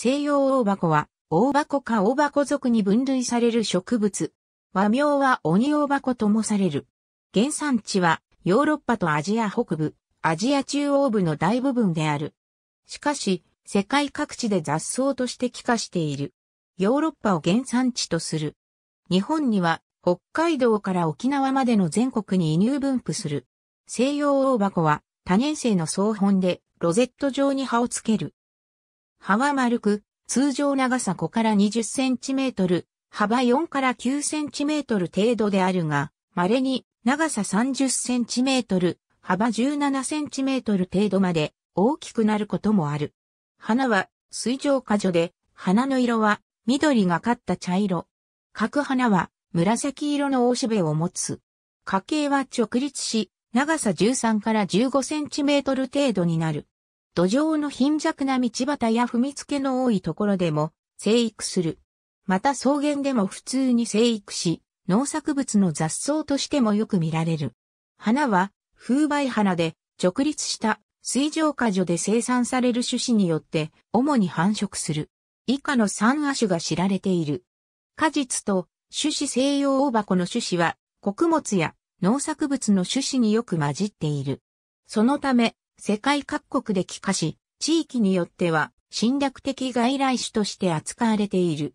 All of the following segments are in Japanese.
西洋大箱は、大箱か大箱属に分類される植物。和名は鬼大箱ともされる。原産地は、ヨーロッパとアジア北部、アジア中央部の大部分である。しかし、世界各地で雑草として帰化している。ヨーロッパを原産地とする。日本には、北海道から沖縄までの全国に移入分布する。西洋大箱は、多年生の総本で、ロゼット状に葉をつける。葉は丸く、通常長さ5から20センチメートル、幅4から9センチメートル程度であるが、稀に長さ30センチメートル、幅17センチメートル程度まで大きくなることもある。花は水上果樹で、花の色は緑がかった茶色。各花は紫色の大しべを持つ。花茎は直立し、長さ13から15センチメートル程度になる。土壌の貧弱な道端や踏みつけの多いところでも生育する。また草原でも普通に生育し、農作物の雑草としてもよく見られる。花は風媒花で直立した水上果樹で生産される種子によって主に繁殖する。以下の3亜種が知られている。果実と種子西洋大箱の種子は穀物や農作物の種子によく混じっている。そのため世界各国で帰化し、地域によっては侵略的外来種として扱われている。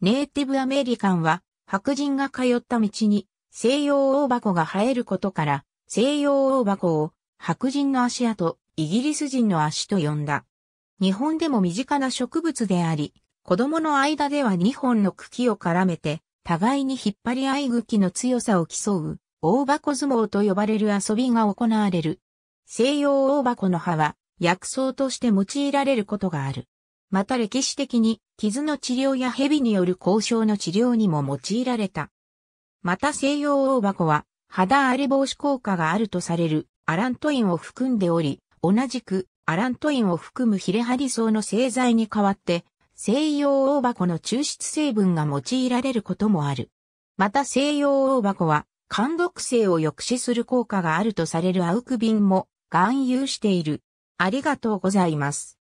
ネイティブアメリカンは白人が通った道に西洋大箱が生えることから西洋大箱を白人の足跡、イギリス人の足と呼んだ。日本でも身近な植物であり、子供の間では2本の茎を絡めて、互いに引っ張り合い茎の強さを競う、大箱相撲と呼ばれる遊びが行われる。西洋大箱の葉は薬草として用いられることがある。また歴史的に傷の治療や蛇による交渉の治療にも用いられた。また西洋大箱は肌荒れ防止効果があるとされるアラントインを含んでおり、同じくアラントインを含むヒレハリ草の製剤に代わって西洋大箱の抽出成分が用いられることもある。また西洋大箱は、肝毒性を抑止する効果があるとされるアウクビンも含有している。ありがとうございます。